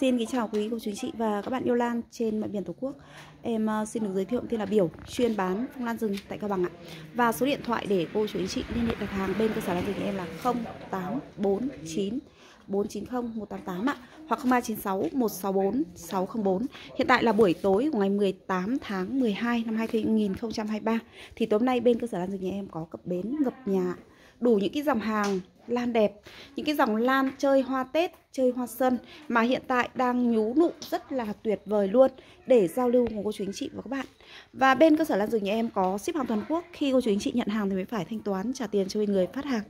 Xin kính chào quý cô chú chị và các bạn yêu lan trên mọi miền Tổ quốc Em ờ, xin được giới thiệu tên là Biểu, chuyên bán phong lan rừng tại Cao Bằng ạ Và số điện thoại để cô chú chị liên hệ đặt hàng bên cơ sở lan rừng em là 0849 490 ạ Hoặc 0396 164 604 Hiện tại là buổi tối của ngày 18 tháng 12 năm 2023 Thì tối nay bên cơ sở lan rừng nhà em có cập bến ngập nhà đủ những cái dòng hàng lan đẹp những cái dòng lan chơi hoa tết chơi hoa sân mà hiện tại đang nhú nụ rất là tuyệt vời luôn để giao lưu cùng cô chú anh chị và các bạn và bên cơ sở lan rừng nhà em có ship hàng toàn quốc khi cô chú anh chị nhận hàng thì mới phải thanh toán trả tiền cho bên người phát hàng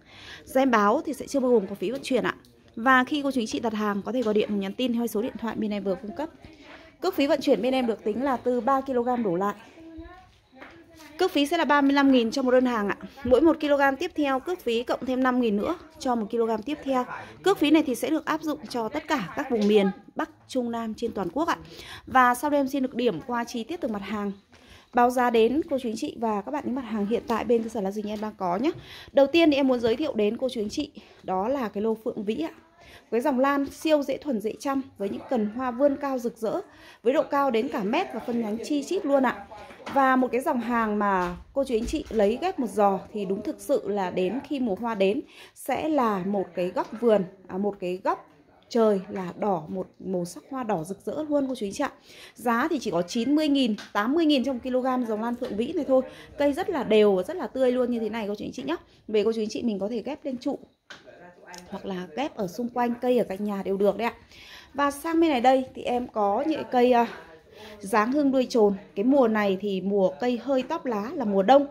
giá em báo thì sẽ chưa bao gồm có phí vận chuyển ạ và khi cô chú anh chị đặt hàng có thể gọi điện hoặc nhắn tin theo số điện thoại bên em vừa cung cấp cước phí vận chuyển bên em được tính là từ 3 kg đổ lại Cước phí sẽ là 35.000 cho một đơn hàng ạ. Mỗi 1 kg tiếp theo cước phí cộng thêm 5.000 nữa cho 1 kg tiếp theo. Cước phí này thì sẽ được áp dụng cho tất cả các vùng miền Bắc, Trung, Nam trên toàn quốc ạ. Và sau đây em xin được điểm qua chi tiết từng mặt hàng báo giá đến cô chú anh chị và các bạn những mặt hàng hiện tại bên cơ sở là gì em đang có nhé. Đầu tiên thì em muốn giới thiệu đến cô chú anh chị đó là cái lô Phượng Vĩ ạ. Với dòng lan siêu dễ thuần dễ chăm với những cần hoa vươn cao rực rỡ với độ cao đến cả mét và phân nhánh chi chít luôn ạ và một cái dòng hàng mà cô chú anh chị lấy ghép một giò thì đúng thực sự là đến khi mùa hoa đến sẽ là một cái góc vườn à, một cái góc trời là đỏ một màu sắc hoa đỏ rực rỡ luôn cô chú anh chị ạ. Giá thì chỉ có 90.000, 80.000 trong kg dòng lan phượng vĩ này thôi. Cây rất là đều và rất là tươi luôn như thế này cô chú anh chị nhé. Về cô chú anh chị mình có thể ghép lên trụ hoặc là ghép ở xung quanh cây ở cạnh nhà đều được đấy ạ. Và sang bên này đây thì em có những cây à, dáng hương đuôi trồn cái mùa này thì mùa cây hơi tóc lá là mùa đông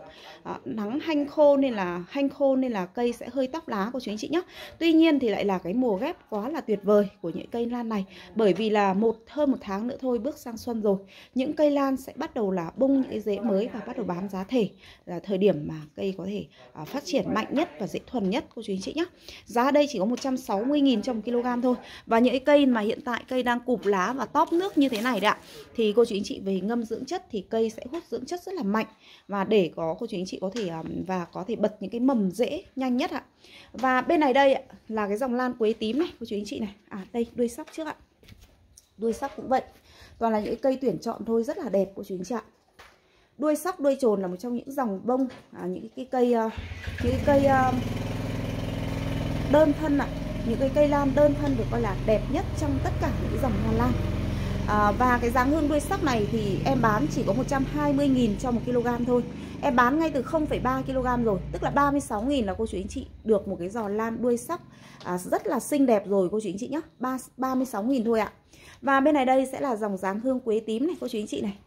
Ờ, nắng hanh khô nên là hanh khô nên là cây sẽ hơi tóc lá của chú anh chị nhé tuy nhiên thì lại là cái mùa ghép quá là tuyệt vời của những cây lan này bởi vì là một hơn một tháng nữa thôi bước sang xuân rồi những cây lan sẽ bắt đầu là bung những cái rễ mới và bắt đầu bám giá thể là thời điểm mà cây có thể à, phát triển mạnh nhất và dễ thuần nhất cô chú anh chị nhé giá đây chỉ có 160.000 trong 1 kg thôi và những cái cây mà hiện tại cây đang cụp lá và tóp nước như thế này đã, thì cô chú anh chị về ngâm dưỡng chất thì cây sẽ hút dưỡng chất rất là mạnh và để có cô chú anh chị có thể à, và có thể bật những cái mầm dễ nhanh nhất ạ và bên này đây là cái dòng lan quế tím này cô chú anh chị này à đây đuôi sóc trước ạ đuôi sóc cũng vậy toàn là những cây tuyển chọn thôi rất là đẹp cô chú anh chị ạ đuôi sóc đuôi trồn là một trong những dòng bông à, những cái cây à, những cái cây à, đơn thân ạ những cái cây lan đơn thân được coi là đẹp nhất trong tất cả những dòng hoa lan à, Và cái dáng hương đuôi sóc này thì em bán chỉ có 120.000 cho 1 kg thôi Em bán ngay từ 0,3 kg rồi, tức là 36 000 là cô chú anh chị được một cái giò lan đuôi sóc à, rất là xinh đẹp rồi cô chú anh chị nhá. 3 36 000 thôi ạ. Và bên này đây sẽ là dòng dáng hương quế tím này cô chú anh chị này.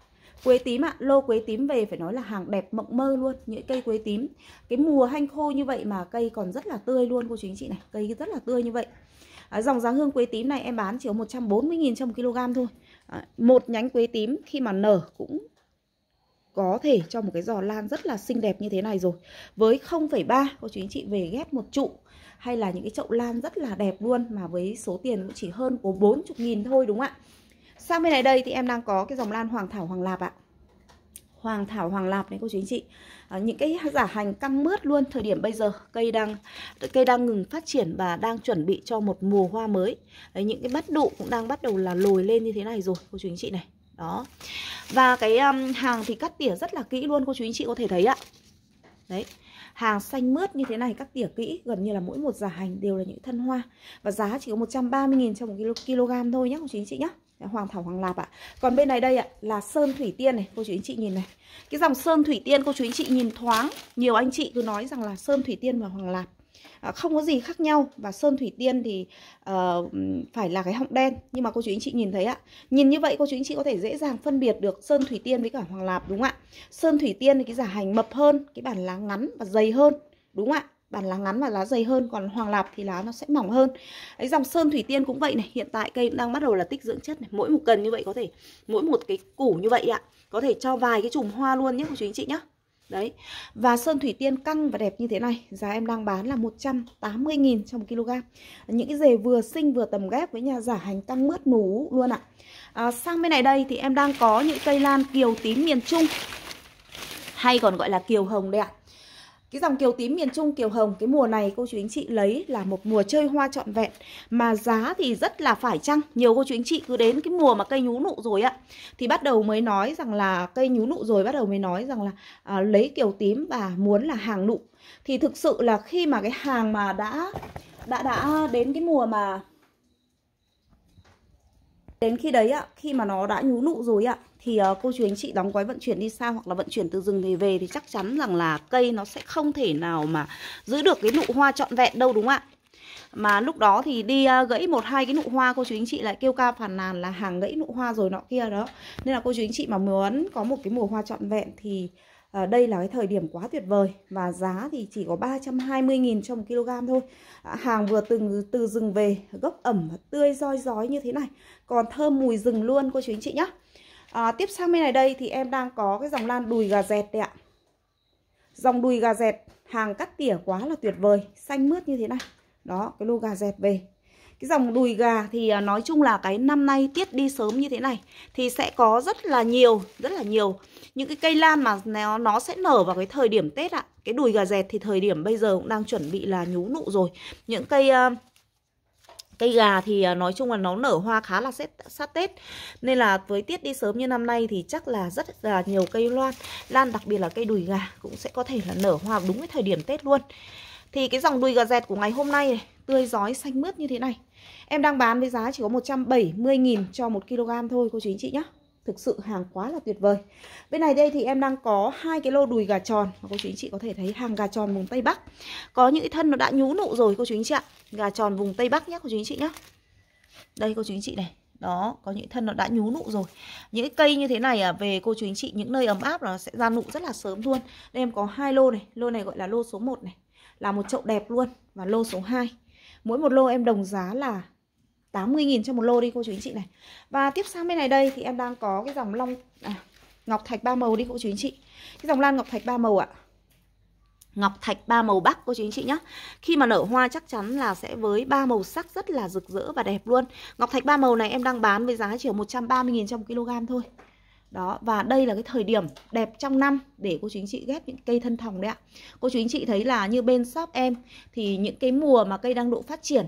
Quế tím ạ, à, lô quế tím về phải nói là hàng đẹp mộng mơ luôn, những cây quế tím. Cái mùa hanh khô như vậy mà cây còn rất là tươi luôn cô chú anh chị này, cây rất là tươi như vậy. À, dòng dáng hương quế tím này em bán chỉ có 140.000 trong 1 kg thôi. À, một nhánh quế tím khi mà nở cũng có thể cho một cái giò lan rất là xinh đẹp như thế này rồi Với 0,3 cô chú anh chị về ghép một trụ Hay là những cái chậu lan rất là đẹp luôn Mà với số tiền cũng chỉ hơn có 40 nghìn thôi đúng không ạ Sang bên này đây thì em đang có cái dòng lan Hoàng Thảo Hoàng Lạp ạ Hoàng Thảo Hoàng Lạp đấy cô chú anh chị à, Những cái giả hành căng mướt luôn Thời điểm bây giờ cây đang cây đang ngừng phát triển Và đang chuẩn bị cho một mùa hoa mới đấy, Những cái bắt đụ cũng đang bắt đầu là lồi lên như thế này rồi Cô chú anh chị này đó và cái um, hàng thì cắt tỉa rất là kỹ luôn cô chú anh chị có thể thấy ạ đấy hàng xanh mướt như thế này cắt tỉa kỹ gần như là mỗi một giả hành đều là những thân hoa và giá chỉ có 130.000 cho một kg thôi nhé cô chú anh chị nhé Hoàng Thảo Hoàng Lạp ạ à. Còn bên này đây ạ à, là Sơn Thủy Tiên này Cô chú anh chị nhìn này Cái dòng Sơn Thủy Tiên cô chú anh chị nhìn thoáng Nhiều anh chị cứ nói rằng là Sơn Thủy Tiên và Hoàng Lạp Ờ, không có gì khác nhau và sơn thủy tiên thì uh, phải là cái họng đen nhưng mà cô chú anh chị nhìn thấy ạ nhìn như vậy cô chú anh chị có thể dễ dàng phân biệt được sơn thủy tiên với cả hoàng lạp đúng không ạ sơn thủy tiên thì cái giả hành mập hơn cái bản lá ngắn và dày hơn đúng không ạ bản lá ngắn và lá dày hơn còn hoàng lạp thì lá nó sẽ mỏng hơn cái dòng sơn thủy tiên cũng vậy này hiện tại cây đang bắt đầu là tích dưỡng chất này mỗi một cần như vậy có thể mỗi một cái củ như vậy ạ có thể cho vài cái chùm hoa luôn nhé cô chú anh chị nhé Đấy. Và sơn thủy tiên căng và đẹp như thế này, giá em đang bán là 180 000 trong 1 kg. Những cái dề vừa sinh vừa tầm ghép với nhà giả hành căng mướt nú luôn ạ. À. sang bên này đây thì em đang có những cây lan kiều tím miền Trung hay còn gọi là kiều hồng đây ạ. Cái dòng kiều tím miền Trung, kiều hồng cái mùa này cô chú anh chị lấy là một mùa chơi hoa trọn vẹn mà giá thì rất là phải chăng. Nhiều cô chú anh chị cứ đến cái mùa mà cây nhú nụ rồi ạ thì bắt đầu mới nói rằng là cây nhú nụ rồi bắt đầu mới nói rằng là à, lấy kiều tím và muốn là hàng nụ. Thì thực sự là khi mà cái hàng mà đã đã đã đến cái mùa mà đến khi đấy ạ, khi mà nó đã nhú nụ rồi ạ thì uh, cô chú anh chị đóng gói vận chuyển đi xa hoặc là vận chuyển từ rừng về về thì chắc chắn rằng là cây nó sẽ không thể nào mà giữ được cái nụ hoa trọn vẹn đâu đúng không ạ mà lúc đó thì đi ờ, gãy một hai cái nụ hoa cô chú anh chị lại kêu ca phàn nàn là hàng gãy nụ hoa rồi nọ kia đó nên là cô chú anh chị mà muốn có một cái mùa hoa trọn vẹn thì À, đây là cái thời điểm quá tuyệt vời và giá thì chỉ có 320.000 cho một kg thôi à, hàng vừa từng từ rừng về gốc ẩm tươi roi rói như thế này còn thơm mùi rừng luôn cô chú anh chị nhé à, Tiếp sang bên này đây thì em đang có cái dòng lan đùi gà dẹt đấy ạ Dòng đùi gà dẹt hàng cắt tỉa quá là tuyệt vời Xanh mướt như thế này Đó cái lô gà dẹt về cái dòng đùi gà thì à, nói chung là cái năm nay tiết đi sớm như thế này thì sẽ có rất là nhiều, rất là nhiều những cái cây lan mà nó nó sẽ nở vào cái thời điểm Tết ạ. Cái đùi gà dẹt thì thời điểm bây giờ cũng đang chuẩn bị là nhú nụ rồi. Những cây uh, Cây gà thì à, nói chung là nó nở hoa khá là sát, sát Tết Nên là với tiết đi sớm như năm nay thì chắc là rất là nhiều cây loan Lan đặc biệt là cây đùi gà cũng sẽ có thể là nở hoa đúng cái thời điểm Tết luôn Thì cái dòng đùi gà dẹt của ngày hôm nay này, tươi giói xanh mướt như thế này Em đang bán với giá chỉ có 170.000 cho 1kg thôi cô chú anh chị nhé thực sự hàng quá là tuyệt vời bên này đây thì em đang có hai cái lô đùi gà tròn mà cô chú anh chị có thể thấy hàng gà tròn vùng tây bắc có những thân nó đã nhú nụ rồi cô chú anh chị ạ gà tròn vùng tây bắc nhé cô chú anh chị nhé đây cô chú anh chị này đó có những thân nó đã nhú nụ rồi những cái cây như thế này à, về cô chú anh chị những nơi ấm áp nó sẽ ra nụ rất là sớm luôn đây em có hai lô này lô này gọi là lô số 1 này là một chậu đẹp luôn và lô số 2 mỗi một lô em đồng giá là 80.000 cho một lô đi cô chú anh chị này Và tiếp sang bên này đây thì em đang có cái dòng long à, ngọc thạch ba màu đi cô chú anh chị Cái dòng lan ngọc thạch ba màu ạ Ngọc thạch ba màu bắc cô chú anh chị nhé Khi mà nở hoa chắc chắn là sẽ với ba màu sắc rất là rực rỡ và đẹp luôn Ngọc thạch ba màu này em đang bán với giá chỉ 130.000 trong 1 kg thôi đó và đây là cái thời điểm đẹp trong năm để cô chú anh chị ghép những cây thân thòng đấy ạ cô chú anh chị thấy là như bên shop em thì những cái mùa mà cây đang độ phát triển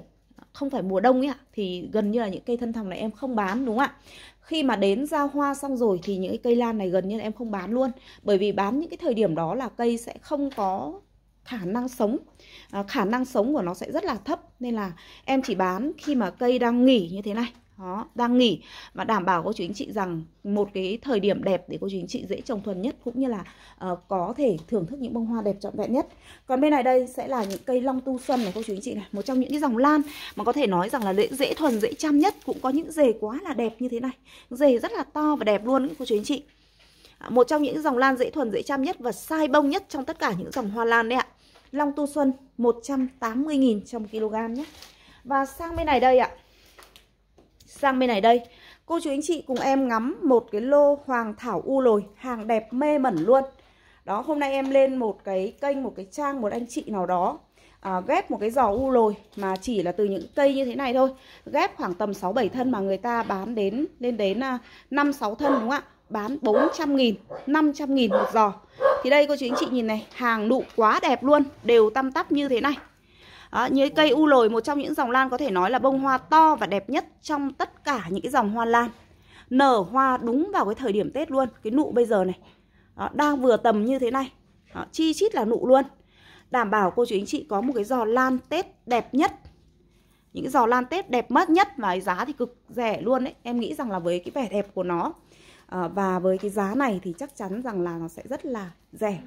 không phải mùa đông ấy ạ thì gần như là những cây thân thòng này em không bán đúng không ạ khi mà đến ra hoa xong rồi thì những cây lan này gần như là em không bán luôn bởi vì bán những cái thời điểm đó là cây sẽ không có khả năng sống à, khả năng sống của nó sẽ rất là thấp nên là em chỉ bán khi mà cây đang nghỉ như thế này đó, đang nghỉ và đảm bảo cô chú anh chị rằng một cái thời điểm đẹp để cô chú anh chị dễ trồng thuần nhất cũng như là uh, có thể thưởng thức những bông hoa đẹp trọn vẹn nhất. Còn bên này đây sẽ là những cây long tu xuân này cô chú anh chị này, một trong những cái dòng lan mà có thể nói rằng là dễ, dễ thuần dễ chăm nhất cũng có những rễ quá là đẹp như thế này. Rễ rất là to và đẹp luôn cô chú anh chị. À, một trong những dòng lan dễ thuần dễ chăm nhất và sai bông nhất trong tất cả những dòng hoa lan đấy ạ. Long tu xuân 180.000 trong kg nhé. Và sang bên này đây ạ Sang bên này đây Cô chú anh chị cùng em ngắm một cái lô hoàng thảo u lồi Hàng đẹp mê mẩn luôn Đó hôm nay em lên một cái kênh, một cái trang, một anh chị nào đó à, Ghép một cái giò u lồi mà chỉ là từ những cây như thế này thôi Ghép khoảng tầm 6-7 thân mà người ta bán đến lên đến 5-6 à, thân đúng không ạ Bán 400 nghìn, 500 nghìn một giò Thì đây cô chú anh chị nhìn này, hàng nụ quá đẹp luôn Đều tăm tắp như thế này như cây u lồi một trong những dòng lan có thể nói là bông hoa to và đẹp nhất trong tất cả những cái dòng hoa lan. Nở hoa đúng vào cái thời điểm Tết luôn, cái nụ bây giờ này. Đó, đang vừa tầm như thế này. Đó, chi chít là nụ luôn. Đảm bảo cô chú anh chị có một cái giò lan Tết đẹp nhất. Những cái giò lan Tết đẹp mất nhất và giá thì cực rẻ luôn đấy. Em nghĩ rằng là với cái vẻ đẹp của nó à, và với cái giá này thì chắc chắn rằng là nó sẽ rất là rẻ.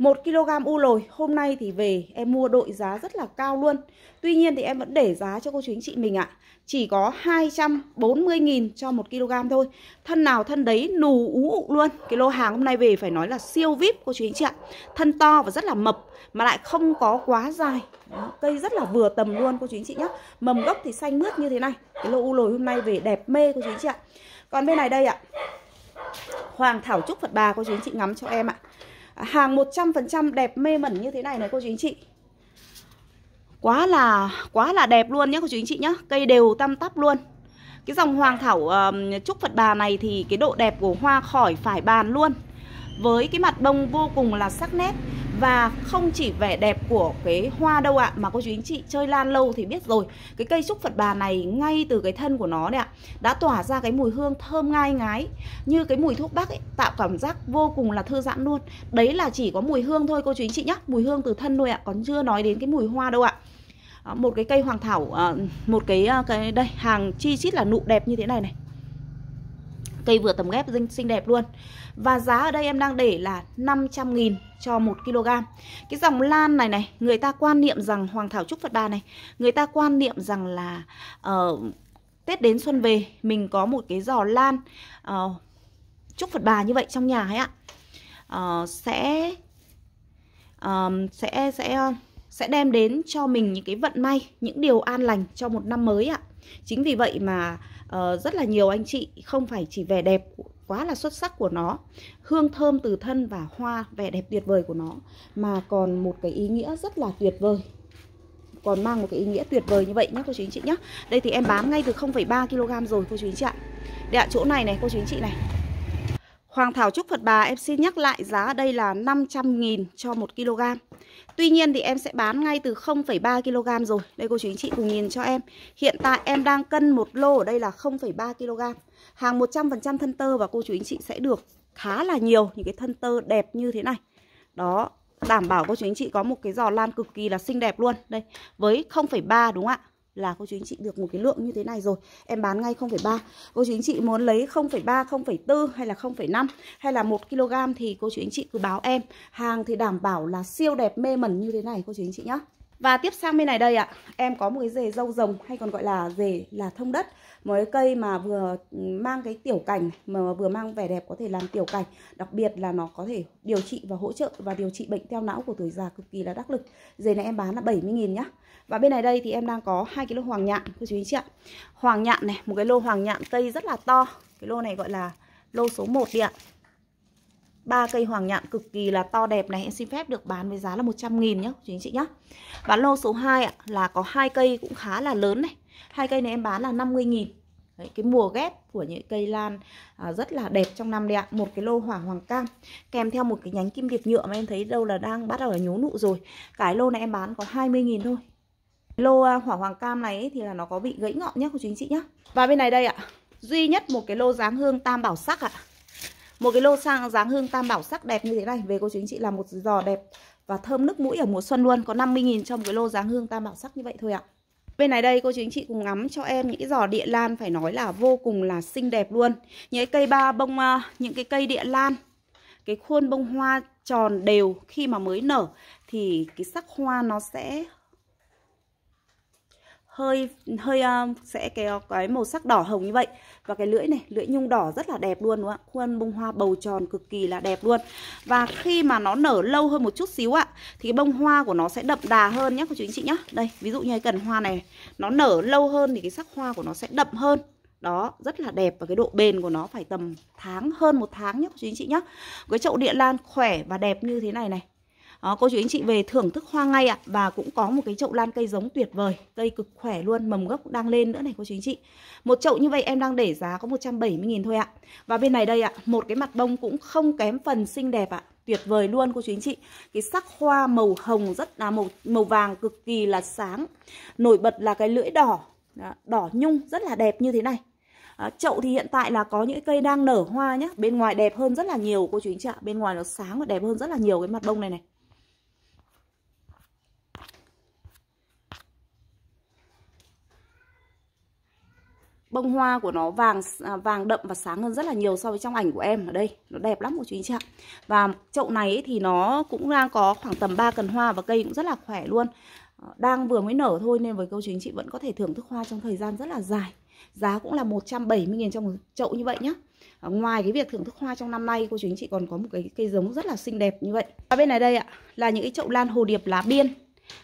1 kg u lồi hôm nay thì về em mua đội giá rất là cao luôn Tuy nhiên thì em vẫn để giá cho cô chú anh chị mình ạ à. Chỉ có 240.000 cho 1 kg thôi Thân nào thân đấy nù ú ụ luôn Cái lô hàng hôm nay về phải nói là siêu vip cô chú anh chị ạ à. Thân to và rất là mập mà lại không có quá dài Đó, Cây rất là vừa tầm luôn cô chú anh chị nhé Mầm gốc thì xanh mướt như thế này Cái lô u lồi hôm nay về đẹp mê cô chú anh chị ạ à. Còn bên này đây ạ Hoàng Thảo Trúc Phật Bà cô chú anh chị ngắm cho em ạ à. Hàng 100% đẹp mê mẩn như thế này này cô chú anh chị Quá là quá là đẹp luôn nhé cô chú anh chị nhé Cây đều tăm tắp luôn Cái dòng hoàng thảo uh, trúc Phật bà này thì cái độ đẹp của hoa khỏi phải bàn luôn với cái mặt bông vô cùng là sắc nét và không chỉ vẻ đẹp của cái hoa đâu ạ à, mà cô chú anh chị chơi lan lâu thì biết rồi cái cây trúc phật bà này ngay từ cái thân của nó đấy ạ à, đã tỏa ra cái mùi hương thơm ngai ngái như cái mùi thuốc bắc ấy tạo cảm giác vô cùng là thư giãn luôn đấy là chỉ có mùi hương thôi cô chú anh chị nhá mùi hương từ thân thôi ạ à, còn chưa nói đến cái mùi hoa đâu ạ ờ, một cái cây hoàng thảo ờ, một cái ờ, cái đây hàng chi chít là nụ đẹp như thế này này Cây vừa tầm ghép dinh xinh đẹp luôn. Và giá ở đây em đang để là 500 000 cho 1 kg. Cái dòng lan này này, người ta quan niệm rằng hoàng thảo trúc Phật Bà này, người ta quan niệm rằng là uh, Tết đến xuân về mình có một cái giò lan uh, trúc Phật Bà như vậy trong nhà ấy ạ. Uh, sẽ uh, sẽ sẽ sẽ đem đến cho mình những cái vận may, những điều an lành cho một năm mới ạ. Chính vì vậy mà uh, rất là nhiều anh chị không phải chỉ vẻ đẹp quá là xuất sắc của nó hương thơm từ thân và hoa vẻ đẹp tuyệt vời của nó mà còn một cái ý nghĩa rất là tuyệt vời còn mang một cái ý nghĩa tuyệt vời như vậy nhé cô chú anh chị nhé đây thì em bán ngay từ 0,3 kg rồi cô chú anh chị ạ đây ạ chỗ này này cô chú anh chị này Hoàng Thảo Trúc Phật Bà em xin nhắc lại giá đây là 500.000 cho 1 kg. Tuy nhiên thì em sẽ bán ngay từ 0,3 kg rồi. Đây cô chú anh chị cùng nhìn cho em. Hiện tại em đang cân một lô ở đây là 0,3 kg. Hàng 100% thân tơ và cô chú anh chị sẽ được khá là nhiều những cái thân tơ đẹp như thế này. Đó, đảm bảo cô chú anh chị có một cái giò lan cực kỳ là xinh đẹp luôn. Đây, với 0,3 đúng không ạ? là cô chú anh chị được một cái lượng như thế này rồi Em bán ngay 0,3 Cô chú anh chị muốn lấy 0,3, 0,4 hay là 0,5 Hay là 1kg thì cô chú anh chị cứ báo em Hàng thì đảm bảo là siêu đẹp mê mẩn như thế này cô chú anh chị nhé và tiếp sang bên này đây ạ, em có một cái dề dâu rồng hay còn gọi là dề là thông đất Một cái cây mà vừa mang cái tiểu cảnh, mà vừa mang vẻ đẹp có thể làm tiểu cảnh Đặc biệt là nó có thể điều trị và hỗ trợ và điều trị bệnh teo não của tuổi già cực kỳ là đắc lực dề này em bán là 70.000 nhá và bên này đây thì em đang có hai cái lô hoàng nhạn cô chú anh chị ạ. Hoàng nhạn này, một cái lô hoàng nhạn cây rất là to. Cái lô này gọi là lô số 1 đi ạ. ba cây hoàng nhạn cực kỳ là to đẹp này em xin phép được bán với giá là 100 000 nhá chú anh chị nhá. Và lô số 2 ạ là có hai cây cũng khá là lớn này. Hai cây này em bán là 50 000 Đấy, cái mùa ghép của những cây lan à, rất là đẹp trong năm đấy ạ một cái lô hỏa hoàng cam kèm theo một cái nhánh kim điệp nhựa mà em thấy đâu là đang bắt đầu là nhố nụ rồi cái lô này em bán có 20.000 thôi lô à, hỏa hoàng cam này ấy, thì là nó có bị gãy ngọn nhé cô chú anh chị nhé Và bên này đây ạ, duy nhất một cái lô dáng hương tam bảo sắc ạ. Một cái lô sang dáng hương tam bảo sắc đẹp như thế này về cô chú anh chị là một giò đẹp và thơm nước mũi ở mùa xuân luôn, có 50 000 trong cái lô dáng hương tam bảo sắc như vậy thôi ạ. Bên này đây cô chú anh chị cùng ngắm cho em những cái giò địa lan phải nói là vô cùng là xinh đẹp luôn. Những cái cây ba bông à, những cái cây địa lan cái khuôn bông hoa tròn đều khi mà mới nở thì cái sắc hoa nó sẽ hơi hơi uh, sẽ cái cái màu sắc đỏ hồng như vậy và cái lưỡi này lưỡi nhung đỏ rất là đẹp luôn đúng không ạ khuôn bông hoa bầu tròn cực kỳ là đẹp luôn và khi mà nó nở lâu hơn một chút xíu ạ thì cái bông hoa của nó sẽ đậm đà hơn nhé cô chú anh chị nhé đây ví dụ như cái cần hoa này nó nở lâu hơn thì cái sắc hoa của nó sẽ đậm hơn đó rất là đẹp và cái độ bền của nó phải tầm tháng hơn một tháng nhé cô chú anh chị nhé cái chậu địa lan khỏe và đẹp như thế này này đó, cô chú anh chị về thưởng thức hoa ngay ạ à. Và cũng có một cái chậu lan cây giống tuyệt vời Cây cực khỏe luôn, mầm gốc đang lên nữa này cô chú anh chị Một chậu như vậy em đang để giá có 170.000 thôi ạ à. Và bên này đây ạ, à, một cái mặt bông cũng không kém phần xinh đẹp ạ Tuyệt vời luôn cô chú anh chị Cái sắc hoa màu hồng rất là màu, màu vàng cực kỳ là sáng Nổi bật là cái lưỡi đỏ Đỏ nhung rất là đẹp như thế này À, chậu thì hiện tại là có những cây đang nở hoa nhé, Bên ngoài đẹp hơn rất là nhiều cô chú anh chị ạ Bên ngoài nó sáng và đẹp hơn rất là nhiều cái mặt bông này này bông hoa của nó vàng à, vàng đậm và sáng hơn rất là nhiều so với trong ảnh của em ở đây nó đẹp lắm của chú anh chị ạ và chậu này thì nó cũng đang có khoảng tầm 3 cần hoa và cây cũng rất là khỏe luôn ờ, đang vừa mới nở thôi nên với câu chính chị vẫn có thể thưởng thức hoa trong thời gian rất là dài giá cũng là 170.000 trong một chậu như vậy nhá ngoài cái việc thưởng thức hoa trong năm nay cô chú anh chị còn có một cái cây giống rất là xinh đẹp như vậy và bên này đây ạ là những cái chậu lan hồ điệp lá biên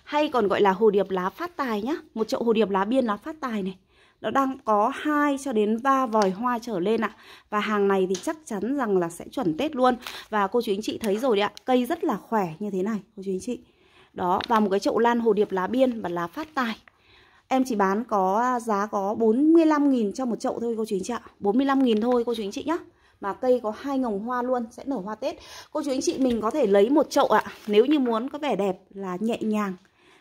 hay còn gọi là hồ điệp lá phát tài nhá một chậu hồ điệp lá biên lá phát tài này nó đang có hai cho đến 3 vòi hoa trở lên ạ. Và hàng này thì chắc chắn rằng là sẽ chuẩn Tết luôn. Và cô chú anh chị thấy rồi đấy ạ, cây rất là khỏe như thế này cô chú anh chị. Đó, và một cái chậu lan hồ điệp lá biên và lá phát tài. Em chỉ bán có à, giá có 45.000 cho một chậu thôi cô chú anh chị ạ. 45.000 thôi cô chú anh chị nhá mà cây có hai ngồng hoa luôn sẽ nở hoa tết cô chú anh chị mình có thể lấy một chậu ạ nếu như muốn có vẻ đẹp là nhẹ nhàng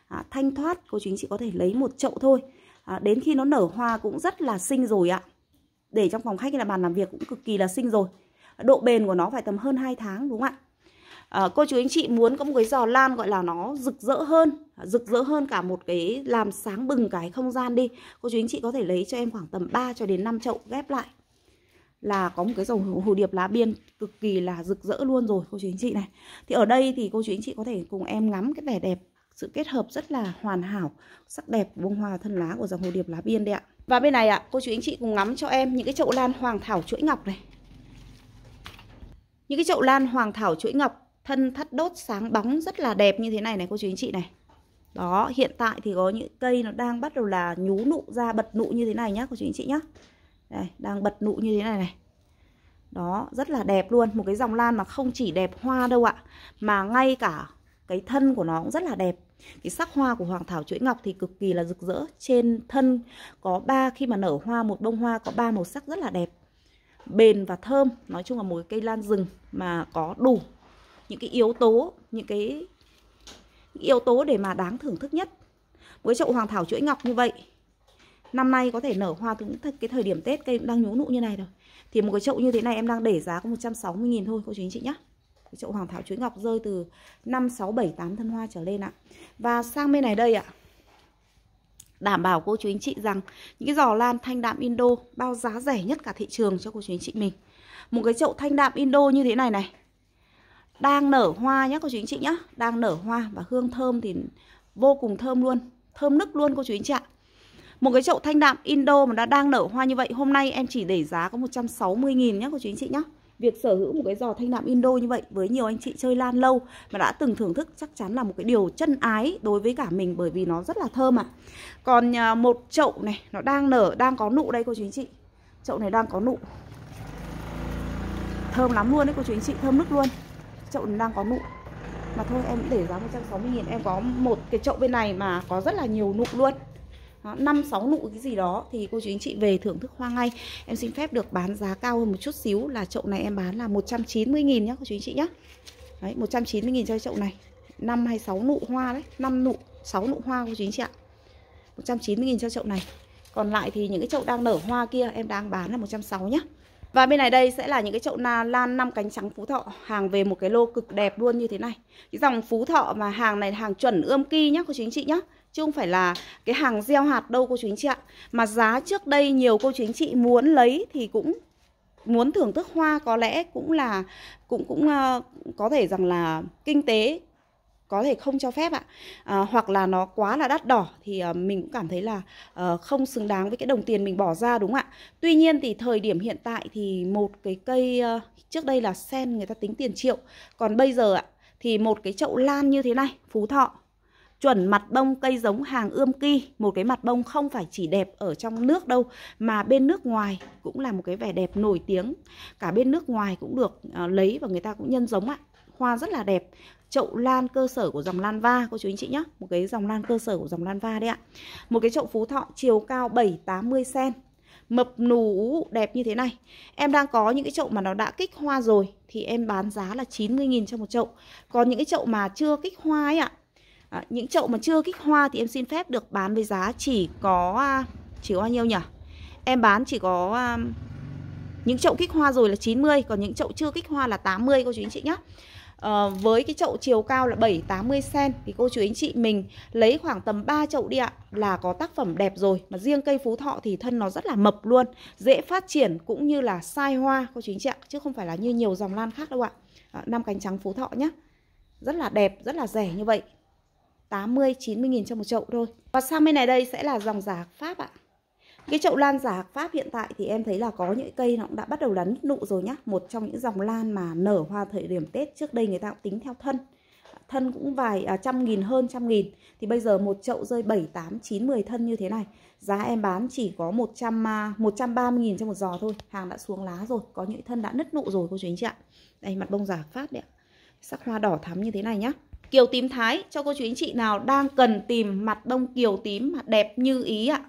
à, thanh thoát cô chú anh chị có thể lấy một chậu thôi à, đến khi nó nở hoa cũng rất là xinh rồi ạ để trong phòng khách hay là bàn làm việc cũng cực kỳ là xinh rồi độ bền của nó phải tầm hơn 2 tháng đúng không ạ à, cô chú anh chị muốn có một cái giò lan gọi là nó rực rỡ hơn rực rỡ hơn cả một cái làm sáng bừng cái không gian đi cô chú anh chị có thể lấy cho em khoảng tầm 3 cho đến 5 chậu ghép lại là có một cái dòng hồ điệp lá biên cực kỳ là rực rỡ luôn rồi cô chú anh chị này thì ở đây thì cô chú anh chị có thể cùng em ngắm cái vẻ đẹp sự kết hợp rất là hoàn hảo sắc đẹp bông hoa thân lá của dòng hồ điệp lá biên đấy ạ và bên này ạ cô chú anh chị cùng ngắm cho em những cái chậu lan hoàng thảo chuỗi ngọc này những cái chậu lan hoàng thảo chuỗi ngọc thân thắt đốt sáng bóng rất là đẹp như thế này này cô chú anh chị này đó hiện tại thì có những cây nó đang bắt đầu là nhú nụ ra bật nụ như thế này nhá cô chú anh chị nhá đây đang bật nụ như thế này này đó rất là đẹp luôn một cái dòng lan mà không chỉ đẹp hoa đâu ạ mà ngay cả cái thân của nó cũng rất là đẹp cái sắc hoa của hoàng thảo chuỗi ngọc thì cực kỳ là rực rỡ trên thân có ba khi mà nở hoa một bông hoa có ba màu sắc rất là đẹp bền và thơm nói chung là một cây lan rừng mà có đủ những cái yếu tố những cái yếu tố để mà đáng thưởng thức nhất Với chậu hoàng thảo chuỗi ngọc như vậy năm nay có thể nở hoa cũng cái thời điểm tết cây cũng đang nhú nụ như này rồi thì một cái chậu như thế này em đang để giá có 160.000 thôi cô chú anh chị nhé cái chậu hoàng thảo chuối ngọc rơi từ 5, 6, 7, 8 thân hoa trở lên ạ Và sang bên này đây ạ Đảm bảo cô chú anh chị rằng những cái giò lan thanh đạm Indo bao giá rẻ nhất cả thị trường cho cô chú anh chị mình Một cái chậu thanh đạm Indo như thế này này Đang nở hoa nhé cô chú anh chị nhé Đang nở hoa và hương thơm thì vô cùng thơm luôn Thơm nức luôn cô chú anh chị ạ một cái chậu thanh đạm Indo mà đã đang nở hoa như vậy Hôm nay em chỉ để giá có 160.000 nhé cô chú anh chị nhé việc sở hữu một cái giò thanh đạm Indo như vậy với nhiều anh chị chơi lan lâu mà đã từng thưởng thức chắc chắn là một cái điều chân ái đối với cả mình bởi vì nó rất là thơm ạ. À. Còn một chậu này nó đang nở, đang có nụ đây cô chú anh chị. Chậu này đang có nụ. Thơm lắm luôn đấy cô chú anh chị, thơm nức luôn. Chậu này đang có nụ. Mà thôi em để giá 160 000 em có một cái chậu bên này mà có rất là nhiều nụ luôn năm sáu nụ cái gì đó thì cô chú anh chị về thưởng thức hoa ngay em xin phép được bán giá cao hơn một chút xíu là chậu này em bán là 190.000 nhá cô chú anh chị nhá đấy một 190.000 cho chậu này năm hay sáu nụ hoa đấy năm nụ sáu nụ hoa cô chú anh chị ạ 190.000 cho chậu này còn lại thì những cái chậu đang nở hoa kia em đang bán là 160 nhá và bên này đây sẽ là những cái chậu na lan năm cánh trắng Phú Thọ Hàng về một cái lô cực đẹp luôn như thế này Cái dòng Phú Thọ mà hàng này hàng chuẩn ươm ki nhá cô chú anh chị nhá chứ không phải là cái hàng gieo hạt đâu cô chú anh chị ạ. Mà giá trước đây nhiều cô chú anh chị muốn lấy thì cũng muốn thưởng thức hoa có lẽ cũng là cũng cũng uh, có thể rằng là kinh tế có thể không cho phép ạ à, hoặc là nó quá là đắt đỏ thì à, mình cũng cảm thấy là à, không xứng đáng với cái đồng tiền mình bỏ ra đúng không ạ tuy nhiên thì thời điểm hiện tại thì một cái cây à, trước đây là sen người ta tính tiền triệu còn bây giờ ạ thì một cái chậu lan như thế này phú thọ chuẩn mặt bông cây giống hàng ươm ki một cái mặt bông không phải chỉ đẹp ở trong nước đâu mà bên nước ngoài cũng là một cái vẻ đẹp nổi tiếng cả bên nước ngoài cũng được uh, lấy và người ta cũng nhân giống ạ hoa rất là đẹp chậu lan cơ sở của dòng lan va cô chú anh chị nhé một cái dòng lan cơ sở của dòng lan va đấy ạ một cái chậu phú thọ chiều cao 7 80 cm mập nù đẹp như thế này Em đang có những cái chậu mà nó đã kích hoa rồi Thì em bán giá là 90.000 cho một chậu Còn những cái chậu mà chưa kích hoa ấy ạ à, những chậu mà chưa kích hoa thì em xin phép được bán với giá chỉ có à, chỉ bao nhiêu nhỉ em bán chỉ có um, những chậu kích hoa rồi là 90 còn những chậu chưa kích hoa là 80 cô chú anh chị nhé à, ờ, với cái chậu chiều cao là 7 80 cm thì cô chú anh chị mình lấy khoảng tầm 3 chậu đi ạ là có tác phẩm đẹp rồi mà riêng cây phú thọ thì thân nó rất là mập luôn dễ phát triển cũng như là sai hoa cô chú anh chị ạ chứ không phải là như nhiều dòng lan khác đâu ạ ờ, năm à, cánh trắng phú thọ nhé rất là đẹp rất là rẻ như vậy 80 90 nghìn cho một chậu thôi. Và sang bên này đây sẽ là dòng giả Pháp ạ. Cái chậu lan giả Pháp hiện tại thì em thấy là có những cây nó cũng đã bắt đầu lắn nụ rồi nhá. Một trong những dòng lan mà nở hoa thời điểm Tết trước đây người ta cũng tính theo thân. Thân cũng vài à, trăm nghìn hơn trăm nghìn. Thì bây giờ một chậu rơi 7, 8, 9, 10 thân như thế này. Giá em bán chỉ có 100, à, 130 nghìn cho một giò thôi. Hàng đã xuống lá rồi. Có những thân đã nứt nụ rồi cô chú anh chị ạ. Đây mặt bông giả Pháp đấy ạ. Sắc hoa đỏ thắm như thế này nhá. Kiều tím thái cho cô chú anh chị nào đang cần tìm mặt bông kiều tím mà đẹp như ý ạ.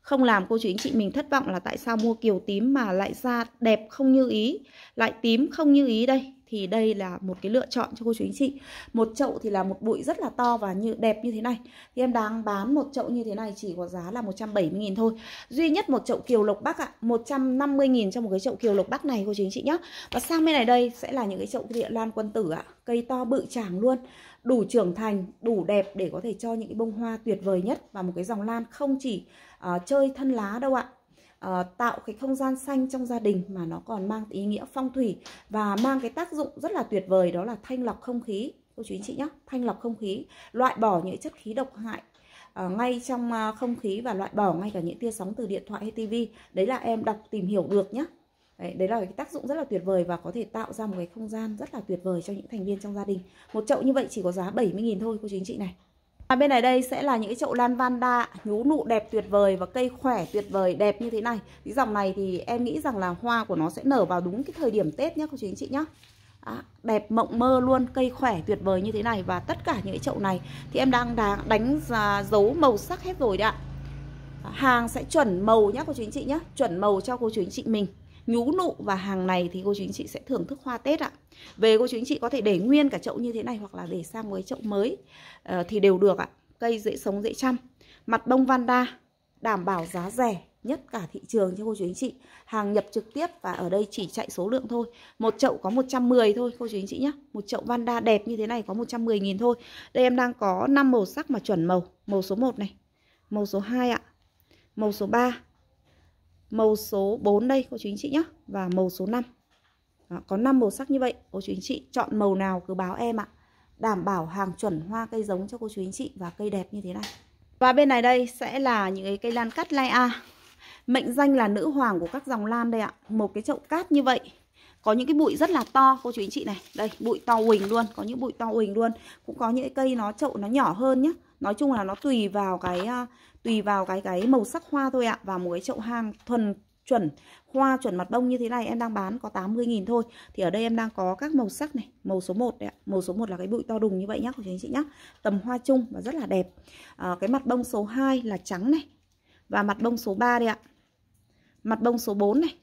Không làm cô chú anh chị mình thất vọng là tại sao mua kiều tím mà lại ra đẹp không như ý, lại tím không như ý đây thì đây là một cái lựa chọn cho cô chú anh chị một chậu thì là một bụi rất là to và như đẹp như thế này thì em đang bán một chậu như thế này chỉ có giá là 170.000 thôi duy nhất một chậu kiều lộc bắc ạ à, 150.000 cho một cái chậu kiều lộc bắc này cô chú anh chị nhé và sang bên này đây sẽ là những cái chậu địa lan quân tử ạ à, cây to bự tràng luôn đủ trưởng thành đủ đẹp để có thể cho những cái bông hoa tuyệt vời nhất và một cái dòng lan không chỉ uh, chơi thân lá đâu ạ à Ờ, tạo cái không gian xanh trong gia đình mà nó còn mang ý nghĩa phong thủy và mang cái tác dụng rất là tuyệt vời đó là thanh lọc không khí cô chú anh chị nhé thanh lọc không khí loại bỏ những chất khí độc hại uh, ngay trong uh, không khí và loại bỏ ngay cả những tia sóng từ điện thoại hay tivi đấy là em đọc tìm hiểu được nhé Đấy, đấy là cái tác dụng rất là tuyệt vời và có thể tạo ra một cái không gian rất là tuyệt vời cho những thành viên trong gia đình. Một chậu như vậy chỉ có giá 70.000 thôi cô chú anh chị này. Và bên này đây sẽ là những cái chậu lan vanda nhú nụ đẹp tuyệt vời và cây khỏe tuyệt vời đẹp như thế này. Cái dòng này thì em nghĩ rằng là hoa của nó sẽ nở vào đúng cái thời điểm Tết nhé cô chú anh chị nhé. À, đẹp mộng mơ luôn cây khỏe tuyệt vời như thế này và tất cả những cái chậu này thì em đang đánh, đánh dấu màu sắc hết rồi đấy ạ hàng sẽ chuẩn màu nhé cô chú anh chị nhé chuẩn màu cho cô chú anh chị mình nhú nụ và hàng này thì cô chú anh chị sẽ thưởng thức hoa Tết ạ. Về cô chú anh chị có thể để nguyên cả chậu như thế này hoặc là để sang với chậu mới à, thì đều được ạ. Cây dễ sống dễ chăm. Mặt bông vanda đảm bảo giá rẻ nhất cả thị trường cho cô chú anh chị. Hàng nhập trực tiếp và ở đây chỉ chạy số lượng thôi. Một chậu có 110 thôi cô chú anh chị nhé. Một chậu vanda đẹp như thế này có 110 000 thôi. Đây em đang có 5 màu sắc mà chuẩn màu. Màu số 1 này, màu số 2 ạ, màu số 3 màu số 4 đây cô chú anh chị nhé và màu số 5 Đó, có 5 màu sắc như vậy cô chú anh chị chọn màu nào cứ báo em ạ đảm bảo hàng chuẩn hoa cây giống cho cô chú anh chị và cây đẹp như thế này và bên này đây sẽ là những cái cây lan cắt lai a mệnh danh là nữ hoàng của các dòng lan đây ạ một cái chậu cát như vậy có những cái bụi rất là to cô chú anh chị này đây bụi to huỳnh luôn có những bụi to huỳnh luôn cũng có những cây nó chậu nó nhỏ hơn nhé nói chung là nó tùy vào cái à, tùy vào cái cái màu sắc hoa thôi ạ và một cái chậu han thuần chuẩn hoa chuẩn mặt bông như thế này em đang bán có 80.000 thôi thì ở đây em đang có các màu sắc này màu số 1 đấy ạ. màu số 1 là cái bụi to đùng như vậy nhá của anh chị nhá tầm hoa chung và rất là đẹp à, cái mặt bông số 2 là trắng này và mặt bông số 3 đây ạ mặt bông số 4 này